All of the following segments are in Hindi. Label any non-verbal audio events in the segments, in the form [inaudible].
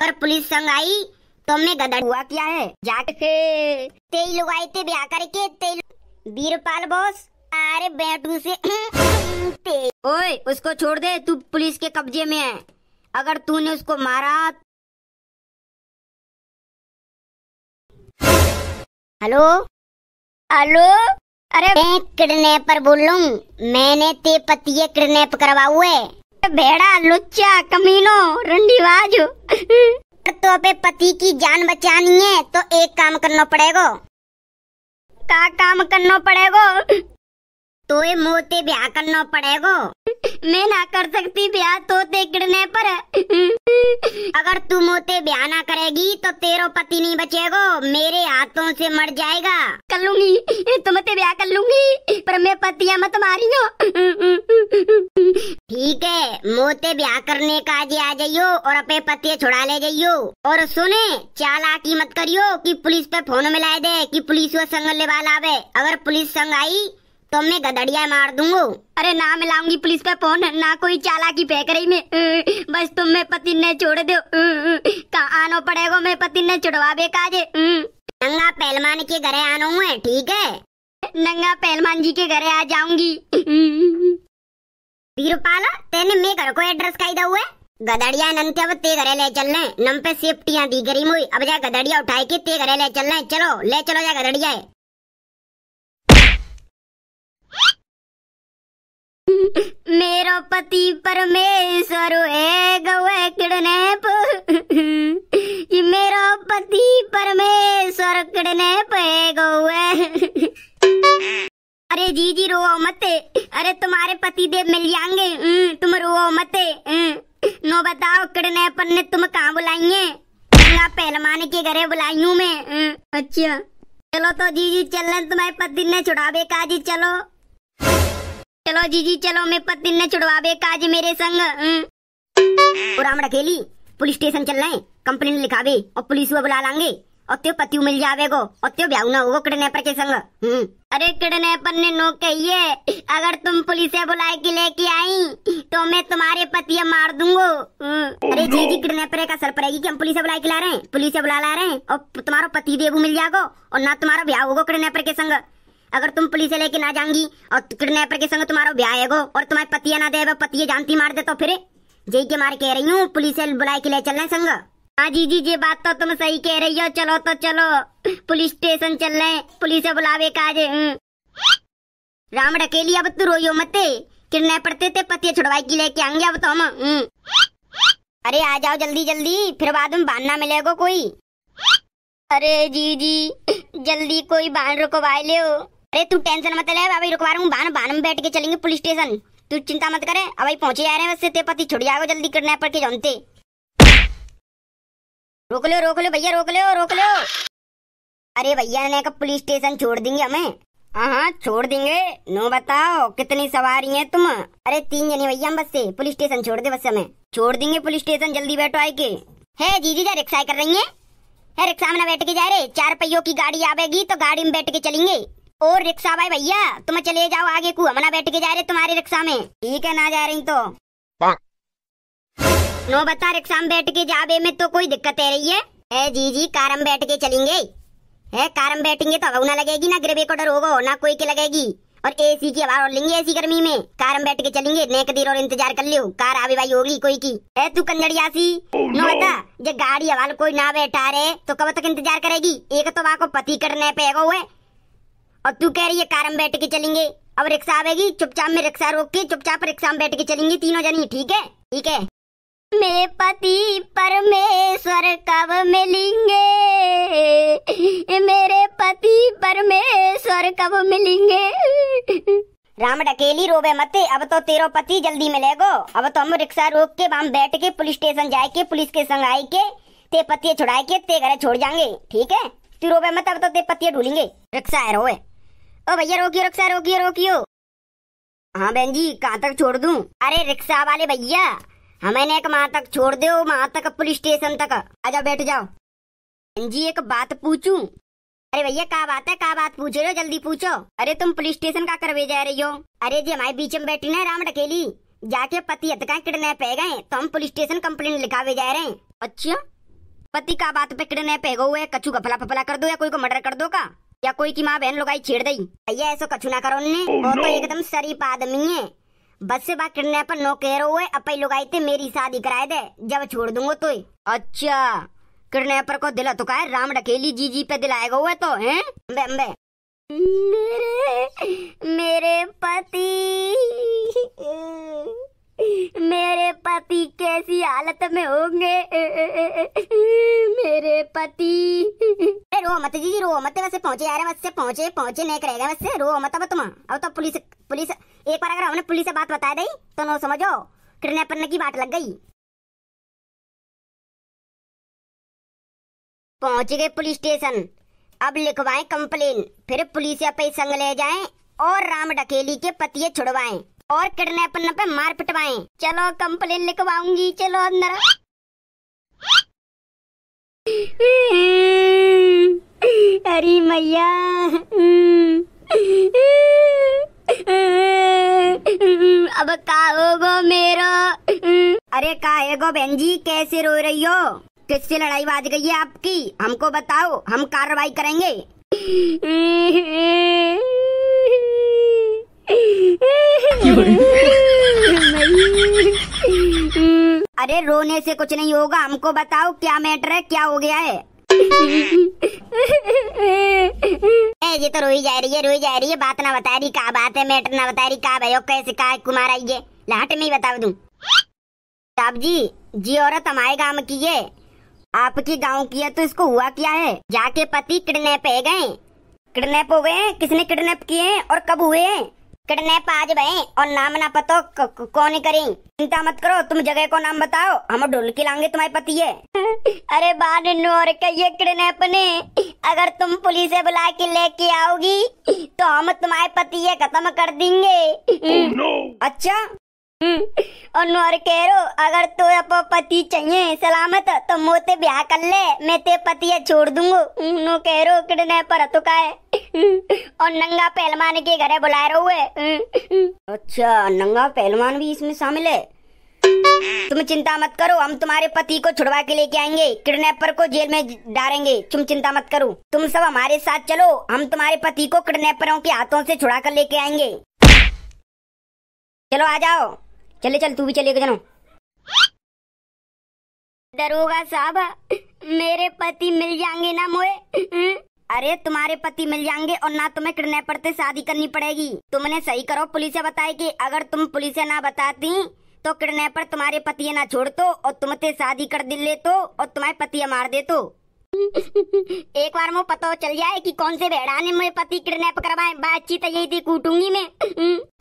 पर पुलिस संग आई तो हमने गदड़ हुआ क्या है जाके तेई लोग आए थे ब्याह करके तेई बीरपाल बॉस अरे बैठू से [clears throat] ओए उसको छोड़ दे तू पुलिस के कब्जे में है अगर तूने उसको मारा तो- हेलो हेलो अरे मैं किडनैपर बोल रहा हूँ मैंने ते पति किडनैप करवा हुए भेड़ा लुच्चा कमीनो रंडीवाज तो अपे पति की जान बचानी है तो एक काम करना पड़ेगा का काम करना पड़ेगा तो ये मोते ब्याह करना पड़ेगा मैं ना कर सकती ब्याह तोते गिरने पर अगर तू मोते ब्याह ना करेगी तो तेरो पति नहीं बचेगा मेरे हाथों से मर जाएगा कर लूंगी तुम तो ब्याह कर लूंगी पर मैं पतिया मत मारियो ठीक है मोते ब्याह करने का आज आ जाइयो और अपने पति छुड़ा ले जाइयो और सुने की मत करियो कि पुलिस पे फोन मिलाए दे कि पुलिस वो संग ले वाला आवे अगर पुलिस संग आई तो मैं गदड़िया मार दूंगा अरे ना मिलाऊंगी पुलिस पे फोन ना कोई चालाकी फेंक रही में बस तुम मैं पति ने छोड़ दो कहा आना पड़ेगा मैं पति ने छुड़वा बे काजे नंगा पहलवान के घरे आना हुए ठीक है नंगा पहलवान जी के घरे आ जाऊंगी वीरपाला तेने मैं घर को एड्रेस खाई दऊ है गदड़िया नंते अब ते घरे ले चल रहे नम पे सेफ्टियां दी गरीब हुई अब जा गदड़िया उठाए के ते घरे ले चल रहे चलो ले चलो जा गदड़िया मेरो पति परमेश्वर किडनैप ये मेरो पति परमेश्वर किडनैप है अरे जीजी रोओ मत अरे तुम्हारे पति देव मिल जाएंगे हम्म, तुम रो मत हम्म, नो बताओ किडनैपर ने तुम कहाँ बुलाई है पहलवान के घरे बुलाई हूँ मैं हम्म, अच्छा चलो तो जी चल रहे तुम्हारे पति ने छुड़ा बेका जी चलो चलो जीजी चलो मैं पति ने बे काज मेरे संग हम्म। [laughs] और हम रखेली पुलिस स्टेशन चल रहे कंप्लेन लिखावे और पुलिस वो बुला लांगे और त्यो पति मिल जावेगो और त्यो ब्याह ना होगो किडनैपर के संग हम्म। अरे किडनैपर ने नो कहिए अगर तुम पुलिस से बुलाए के लेके आई तो मैं तुम्हारे पति मार दूंगो हम्म। oh अरे जी जी किडनैपर का सर पड़ेगी कि हम पुलिस से बुलाए के ला रहे हैं पुलिस से बुला ला रहे हैं और तुम्हारा पति देवू मिल जाएगा और ना तुम्हारा ब्याह होगो किडनैपर के संग अगर तुम पुलिस से लेके ना जाऊंगी और किडनैपर के संग तुम्हारा ब्याह है और तुम्हारे पति ना दे पति जानती मार दे तो फिर जय के मार कह रही हूँ पुलिस से बुलाए के लिए चल रहे संग हाँ जी जी ये बात तो तुम सही कह रही हो चलो तो चलो पुलिस स्टेशन चल रहे पुलिस से बुलावे काज हम्म। राम डकेली अब तू रोयो मत किरने पड़ते थे पति छुड़वाई की लेके आएंगे अब तो हम हम्म। अरे आ जाओ जल्दी जल्दी फिर बाद में बांधना मिलेगा कोई अरे जी जी जल्दी कोई बांध रुकवा ले अरे तू टेंशन मत ले अभी रुकवा रहा हूँ बान बान में बैठ के चलेंगे पुलिस स्टेशन तू चिंता मत करे अभी पहुंचे जा रहे हैं वैसे तेरे पति छुड़ जाओ जल्दी करने पर के जानते रोक लो रोक लो भैया रोक लो रोक लो अरे भैया ने कहा पुलिस स्टेशन छोड़ देंगे हमें हाँ, हाँ छोड़ देंगे नो बताओ कितनी सवारी है तुम अरे तीन जने भैया हम बस से पुलिस स्टेशन छोड़ दे बस हमें छोड़ देंगे पुलिस स्टेशन जल्दी बैठो आए के है जी जा रिक्शा कर रही है, है रिक्शा में बैठ के जा रहे चार पहियों की गाड़ी आवेगी तो गाड़ी में बैठ के चलेंगे और रिक्शा भाई भैया तुम चले जाओ आगे को हमला बैठ के जा रहे तुम्हारे रिक्शा में ठीक है ना जा रही तो नो बता रिक्शा में बैठ के जावे में तो कोई दिक्कत है रही है ए जी जी कार में बैठ के चलेंगे है कार में बैठेंगे तो हवा ना लगेगी ना ग्रेवे को डर होगा ना कोई के लगेगी और एसी की हवा और लेंगे एसी गर्मी में कार में बैठ के चलेंगे नेक देर और इंतजार कर लियो कार आवे भाई होगी कोई की ए तू कंजड़ियासी सी oh, नो बता जब गाड़ी हवा कोई ना बैठा रहे तो कब तक इंतजार करेगी एक तो वहाँ को पति करने पे हुए और तू कह रही है कार में बैठ के चलेंगे अब रिक्शा आवेगी चुपचाप में रिक्शा रोक के चुपचाप रिक्शा में बैठ के चलेंगे तीनों जनी ठीक है ठीक है मेरे पति परमेश्वर कब मिलेंगे मेरे पति परमेश्वर कब मिलेंगे राम अकेली रोबे मते अब तो तेरो पति जल्दी मिलेगो अब तो हम रिक्शा रोक के वहां बैठ के पुलिस स्टेशन जाए के पुलिस के संग आए के ते पति छुड़ाए के ते घर छोड़ जाएंगे ठीक है तू रोबे मत अब तो ते पति ढूंढेंगे रिक्शा है रोए ओ भैया रोकियो रिक्शा रोकियो रोकियो हाँ बहन जी कहाँ तक छोड़ दू अरे रिक्शा वाले भैया हमें एक माँ तक छोड़ दो माँ तक पुलिस स्टेशन तक आ जाओ बैठ जाओ बहन जी एक बात पूछूं अरे भैया क्या बात है क्या बात पूछ रहे हो जल्दी पूछो अरे तुम पुलिस स्टेशन का करवे जा रही हो अरे जी हमारे बीच में बैठी ना राम डकेली जाके पति हथका किडनैप है गए तो हम पुलिस स्टेशन कंप्लेन लिखावे जा रहे हैं अच्छा पति का बात पे किडनैप है कछु का फला कर दो या कोई को मर्डर कर दो का या कोई की माँ बहन लुगाई छेड़ दई भैया ऐसा कछु ना करो ने oh, तो no. तो एकदम शरीफ आदमी है बस से बात करने पर नो कह रो अपाई लुगाई थे मेरी शादी कराए दे जब छोड़ दूंगा तो अच्छा पर को दिला तो का राम डकेली जी जी पे दिलाएगा हुए तो हैं अम्बे अम्बे मेरे मेरे पति मेरे पति कैसी हालत में होंगे मेरे पति रो मत जी रो मत वैसे पहुंचे यार वैसे पहुंचे पहुंचे नहीं करेगा वैसे रो मत अब तुम अब तो पुलिस पुलिस एक बार अगर हमने पुलिस से बात बता दी तो नो समझो किरने ने की बात लग गई पहुंच गए पुलिस स्टेशन अब लिखवाएं कंप्लेन फिर पुलिस अपने संग ले जाएं और राम डकेली के पतिये छुड़वाएं और किडनैपर पे मार पिटवाए चलो कंप्लेन लिखवाऊंगी चलो अंदर अरे मैया अब काहोगो मेरो अरे काहेगो बहन जी कैसे रो रही हो किससे लड़ाई बाज गई है आपकी हमको बताओ हम कार्रवाई करेंगे [laughs] अरे रोने से कुछ नहीं होगा हमको बताओ क्या मैटर है क्या हो गया है [laughs] ए, ये तो रोई जा रही है रोई जा रही है बात ना बता रही कहा बात है मैटर ना बता रही कहा भाई कैसे कहा कुमार है लाट में ही बता दू साहब जी जी औरत हमारे गांव की है आपके गांव की है तो इसको हुआ क्या है जाके पति किडनैप है गए किडनैप हो गए किसने किडनैप किए हैं और कब हुए हैं कितने पाज भाई और नाम ना पतो कौन करी चिंता मत करो तुम जगह को नाम बताओ हम की लांगे तुम्हारे पति है [laughs] अरे बाद नोर के ये किडनैप ने अगर तुम पुलिस से बुला के लेके आओगी तो हम तुम्हारे पति खत्म कर देंगे oh, no. अच्छा हम्म। और केरो अगर तो अपो पति चाहिए सलामत तो मोते ब्याह कर ले मैं ते पति छोड़ दूंगा नो केरो पर तो का है और नंगा पहलवान के घरे बुलाए रहे है अच्छा नंगा पहलवान भी इसमें शामिल है तुम चिंता मत करो हम तुम्हारे पति को छुड़वा के लेके आएंगे किडनैपर को जेल में डालेंगे तुम चिंता मत करो तुम सब हमारे साथ चलो हम तुम्हारे पति को किडनैपरों के हाथों से छुड़ा कर लेके आएंगे चलो आ जाओ चले चल तू भी चले जानो दरोगा साहब मेरे पति मिल जाएंगे ना मोए अरे तुम्हारे पति मिल जाएंगे और ना तुम्हें किडनैपर से शादी करनी पड़ेगी तुमने सही करो पुलिस से बताए कि अगर तुम पुलिस ना बताती तो किडनेपर तुम्हारे पति ना छोड़ दो और तुम शादी कर दिल ले तो और तुम्हारे पति मार दे तो एक बार मुझे पता चल जाए कि कौन से भेड़ा ने मेरे पति किडनैप करवाए बातचीत यही थी कूटूंगी मैं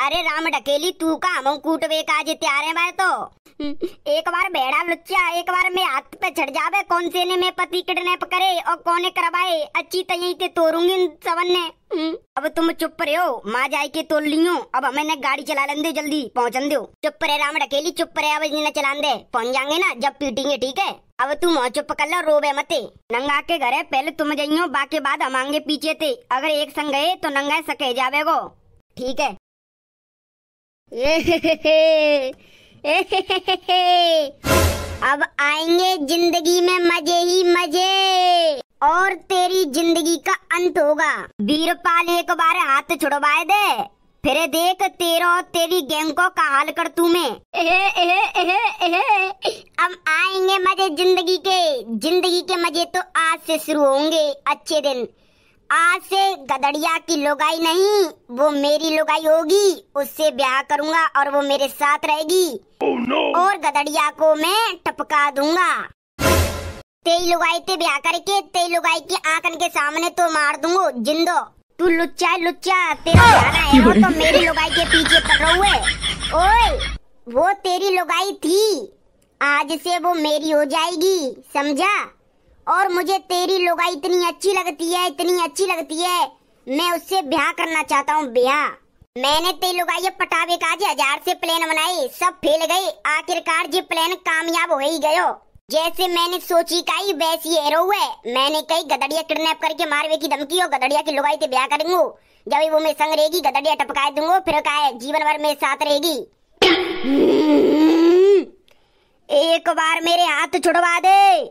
अरे राम ढकेली तू का हम कूटवे काज तैयार है भाई तो एक बार भेड़ा लुच्चा एक बार मैं हाथ पे चढ़ जावे कौन से ने मैं पति किडनैप करे और कौन करवाए अच्छी तयी थे तोड़ूंगी सबन ने हम्म। अब तुम चुप रहो माँ जाए के तोल लियो अब हमें ना गाड़ी चला लें दे जल्दी पहुँचन दो चुप रहे राम अकेली चुप रहे अब इन्हें चला दे पहुँच जाएंगे ना जब पीटेंगे ठीक है अब तुम चुप कर लो रोबे मते नंगा के घर है पहले तुम जाइयो बाकी बाद हम आगे पीछे थे अगर एक संग गए तो नंगा सके जावे गो ठीक है [laughs] अब आएंगे जिंदगी में मजे ही मजे और तेरी जिंदगी का अंत होगा वीरपाल एक बार हाथ छुड़वाए दे फिर देख तेरो तेरी गैंग को हाल कर तू में अब आएंगे मजे जिंदगी के जिंदगी के मजे तो आज से शुरू होंगे अच्छे दिन आज से गदड़िया की लुगाई नहीं वो मेरी लुगाई होगी उससे ब्याह करूंगा और वो मेरे साथ रहेगी oh no. और गदड़िया को मैं टपका दूंगा तेई लुगाई ते ब्याह करके तेई लुगाई की आंकन के सामने तो मार दूंगो जिंदो तू लुच्चा लुच्चा तेरा हाँ। जाना है तो मेरी लुगाई के पीछे पड़ रहा ओए वो तेरी लुगाई थी आज से वो मेरी हो जाएगी समझा और मुझे तेरी लुगाई इतनी अच्छी लगती है इतनी अच्छी लगती है मैं उससे ब्याह करना चाहता हूँ ब्याह मैंने तेरी लुगाई पटावे जी हजार से प्लान बनाए सब फैल गए आखिरकार जी प्लान कामयाब हो ही गयो जैसे मैंने सोची काई वैसी एरो है मैंने कई गदड़िया किडनैप करके मारवे की धमकी और गदड़िया की लुगाई से ब्याह करूंगो जब वो मेरे संग रहेगी गदड़िया टपका दूंगो फिर का है जीवन भर मेरे साथ रहेगी एक बार मेरे हाथ छुड़वा दे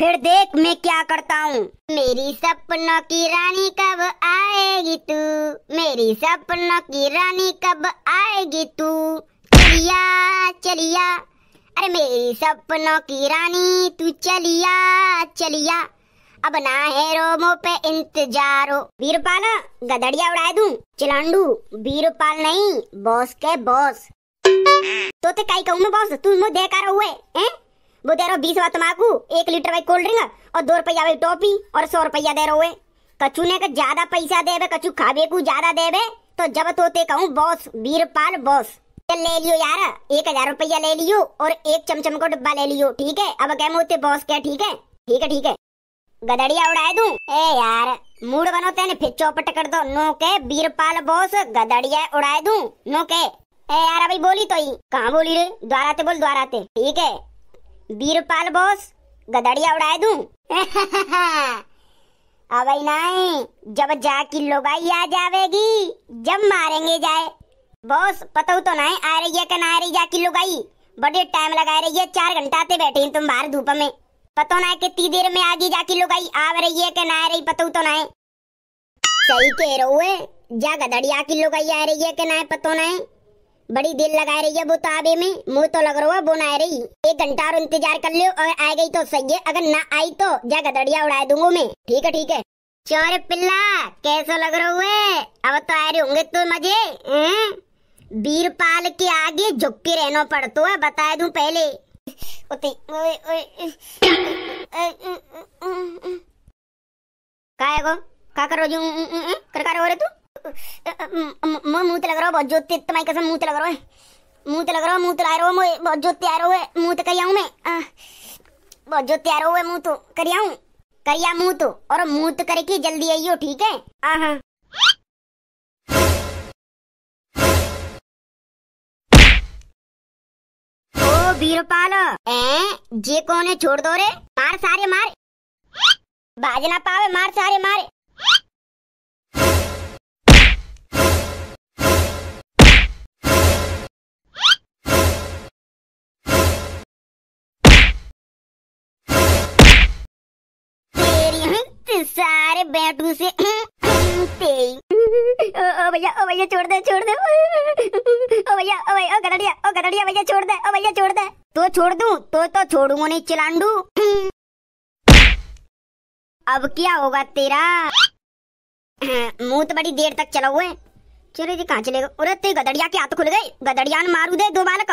फिर देख मैं क्या करता हूँ मेरी सपनों की रानी कब आएगी तू मेरी सपनों की रानी कब आएगी तू चलिया चलिया अरे मेरी सपनों की रानी तू चलिया चलिया अब ना है रोमो पे इंतजारो वीरपाल गदड़िया उड़ा दू चिलांडू वीरपाल नहीं बॉस के बॉस तो ते काई कहूं मैं बॉस तू मुझे देखा रहा हुए हैं वो दे रहा बीस तम्बाकू एक लीटर भाई कोल्ड ड्रिंक और दो रुपया भाई टॉपी और सौ रुपया दे है कछु ने का ज्यादा पैसा देवे कछु खाबे को ज्यादा दे तो जब तोते कहूं बॉस वीरपाल बॉस ले लियो यार एक हजार रुपया ले लियो और एक चमचम को डिब्बा ले लियो ठीक है अब क्या मोते बॉस क्या ठीक है ठीक है ठीक है गदड़िया उड़ाए दू ए यार मूड बनो तेने फिर चौपट कर दो नो के बीरपाल बॉस गदड़िया उड़ाए दू नो के ए यार अभी बोली तो ही कहाँ बोली रे ते बोल ते ठीक है बीरपाल बॉस गदड़िया उड़ाए दू [laughs] अब नहीं जब की लोगाई आ जावेगी जब मारेंगे जाए बॉस पता तो ना आ रही है कन आ रही जा किलो गाई बड़े टाइम लगा रही है चार घंटा आते बैठे तुम बाहर धूप में पता ना कितनी देर में आगे जा किलो गाई आ रही है कन आ रही पता तो ना सही कह रो है जा गदड़ी आ किलो गाई आ रही है कन आ पता ना बड़ी दिल लगा रही है वो तो आबे में मुंह तो लग रहा है वो ना आ रही एक घंटा और इंतजार कर लियो और आ गई तो सही है अगर ना आई तो जा गदड़िया उड़ा दूंगा मैं ठीक है ठीक है चोरे पिल्ला कैसा लग रहा है अब तो आ रहे होंगे तो मजे ए? बीरपाल के आगे झुक के रहना पड़तो है बता दू पहले उते गो का करो कर का तू लग रहा बहुत जोते तुम्हारी कसम मुंह लग रहा है मुंह लग रहा मुंह आ रहा बहुत है मुंह तो मैं बहुत मुंह तो करिया मुंह तो और मुंह तो करके जल्दी आइयो ठीक है हाँ हाँ बीरपाल ए जे कौन छोड़ दो रे मार सारे मार बाजना पावे मार सारे मार सारे बैठू से [clears throat] ओ भैया ओ भैया छोड़ दे छोड़ दे ओ भैया ओ भैया ओ गदड़िया ओ गदड़िया भैया छोड़ दे ओ भैया छोड़ दे तो छोड़ दूं तो तो छोड़ूंगा नहीं चिलांडू अब क्या होगा तेरा मुंह तो बड़ी देर तक चला हुए चलो जी कहाँ चलेगा अरे ते गदड़िया के हाथ खुल गए गदड़िया ने मारू दे दो बालक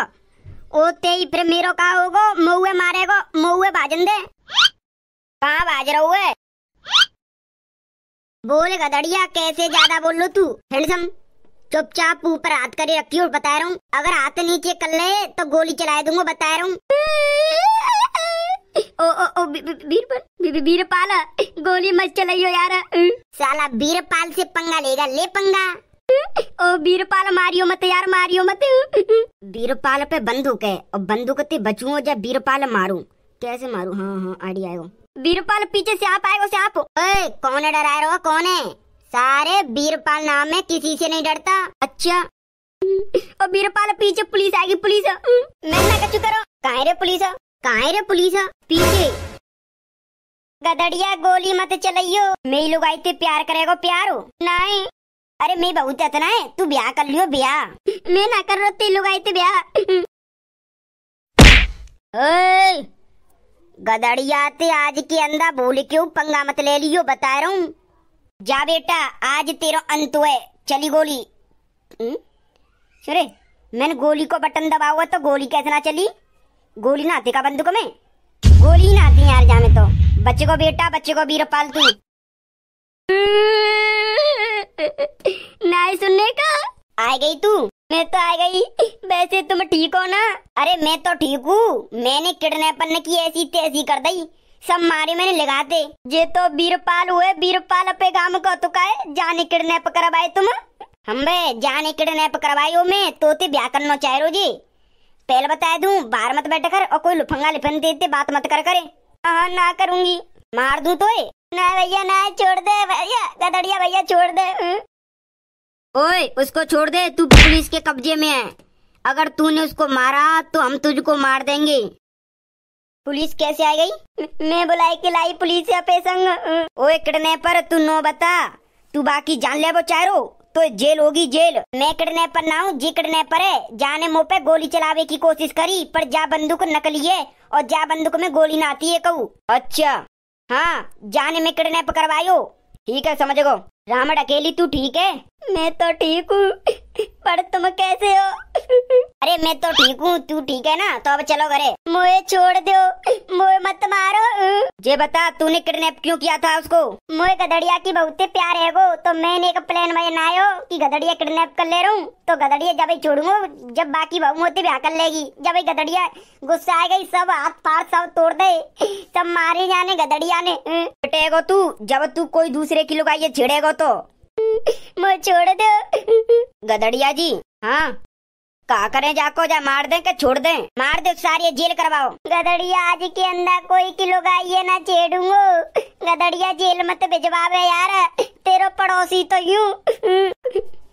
ओ ते फिर मेरो का होगो मऊ मारेगो मऊ भाजन दे कहाँ भाज रहा हुए बोल गदड़िया कैसे ज्यादा बोल लो तू हैंडसम चुपचाप ऊपर हाथ करी रखी और बता रहा हूँ अगर हाथ नीचे कर ले तो गोली चला दूंगा बता रहा हूँ ओ ओ ओ बीरपाल गोली मत चलाइयो यार साला बीरपाल से पंगा लेगा ले पंगा ओ बीरपाल मारियो मत यार मारियो मत बीरपाल पे बंदूक है और बंदूक ते बचूं जब बीरपाल मारूं कैसे मारूं हाँ हाँ आड़ी आयो वीरपाल पीछे से आप आएगा से आप ओए कौन है डरा रहा कौन है सारे वीरपाल नाम है किसी से नहीं डरता अच्छा और वीरपाल पीछे पुलिस आएगी पुलिस मैं ना कछु करो काहे रे पुलिस काहे रे पुलिस पीछे गदड़िया गोली मत चलाइयो मेरी लोग आई थे प्यार करेगा प्यार हो नहीं अरे मैं बहुत इतना है तू ब्याह कर लियो ब्याह मैं ना कर रहा तेरे लोग आई थे ब्याह गदड़िया ते आज के अंदा भूल क्यों पंगा मत ले लियो बता रहा हूँ जा बेटा आज तेरा अंत है चली गोली हम्म? सुरे मैंने गोली को बटन दबा हुआ तो गोली कैसे ना चली गोली ना आती का बंदूक में गोली ना आती यार जाने तो बच्चे को बेटा बच्चे को बीर पाल तू [laughs] नहीं सुनने का आ गई तू मैं तो आ गई वैसे तुम ठीक हो ना अरे मैं तो ठीक हूँ मैंने किडनैपर ने की ऐसी तैसी कर दी सब मारे मैंने लगाते ये तो बीरपाल हुए बीरपाल अपने गांव को तुकाए जाने किडनैप करवाए तुम हम बे जाने किडनैप करवाई हो मैं तो ब्याह करना चाह रो जी पहले बता दू बाहर मत बैठ कर और कोई लुफंगा लिफन देते बात मत कर करे हाँ, हाँ ना करूंगी मार दू तो ना भैया ना छोड़ दे भैया गदड़िया भैया छोड़ दे ओए उसको छोड़ दे तू पुलिस के कब्जे में है अगर तूने उसको मारा तो हम तुझको मार देंगे पुलिस कैसे आ गई मैं बुलाई के लाई पुलिस या पेशंग ओए किडनैपर तू नो बता तू बाकी जान ले वो चारो तो जेल होगी जेल मैं किडनैपर ना हूँ जी किडनैपर है जाने मुँह पे गोली चलावे की कोशिश करी पर जा बंदूक नकली है और जा बंदूक में गोली ना आती है कहू अच्छा हाँ जाने में किडनैप करवायो ठीक है समझ गो रामड़ अकेली तू ठीक है मैं तो ठीक हूँ पर मैं तो ठीक हूँ तू ठीक है ना तो अब चलो घरे मोए छोड़ दो मुए मत मारो जे बता तूने किडनैप क्यों किया था उसको मुए गदड़िया की बहुत प्यार है वो तो मैंने एक प्लान बनायो कि गदड़िया किडनैप कर ले रहा हूँ तो गदड़िया जब छोड़ूंगा जब बाकी बहु होते ब्याह कर लेगी जब गदड़िया गुस्सा आ गई सब हाथ पार सब तोड़ दे सब मारे जाने गदड़िया ने पिटेगा तू जब तू कोई दूसरे की लुगाई छेड़ेगा तो मुझे छोड़ दो गदड़िया जी हाँ का करें जाको जा मार दें के छोड़ दें मार दे सारी जेल करवाओ गदड़िया आज के अंदर कोई किलो ये ना छेड़ूंगो गदड़िया जेल मत भिजवावे यार तेरो पड़ोसी तो यूं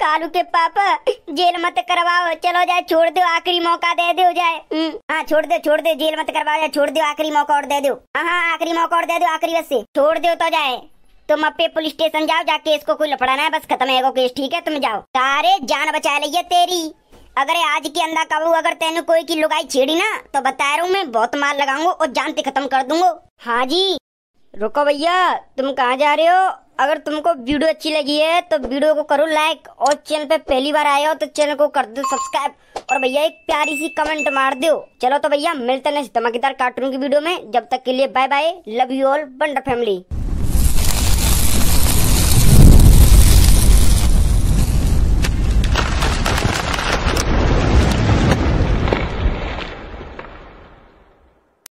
कालू के पापा जेल मत करवाओ चलो जाए छोड़ दो आखिरी मौका दे दो जाए हम्म। हाँ छोड़ दो छोड़ दो जेल मत करवाओ जाए छोड़ दो आखिरी मौका और दे दो हाँ, हाँ आखिरी मौका और दे दो आखिरी बस से छोड़ दो तो जाए तुम अपे पुलिस स्टेशन जाओ जाके इसको कोई लफड़ाना है बस खत्म है केस ठीक है तुम जाओ सारे जान बचा ली है तेरी अगर आज के अंदा काबू अगर तेने कोई की लुगाई छेड़ी ना तो बता रहा हूँ मैं बहुत मार लगाऊंगा और जानते खत्म कर दूंगा हाँ जी रुको भैया तुम कहाँ जा रहे हो अगर तुमको वीडियो अच्छी लगी है तो वीडियो को करो लाइक और चैनल पे पहली बार आए हो तो चैनल को कर दो सब्सक्राइब और भैया एक प्यारी सी कमेंट मार दो चलो तो भैया मिलते हैं धमाकेदार कार्टून की वीडियो में जब तक के लिए bye bye love you all बंडर फैमिली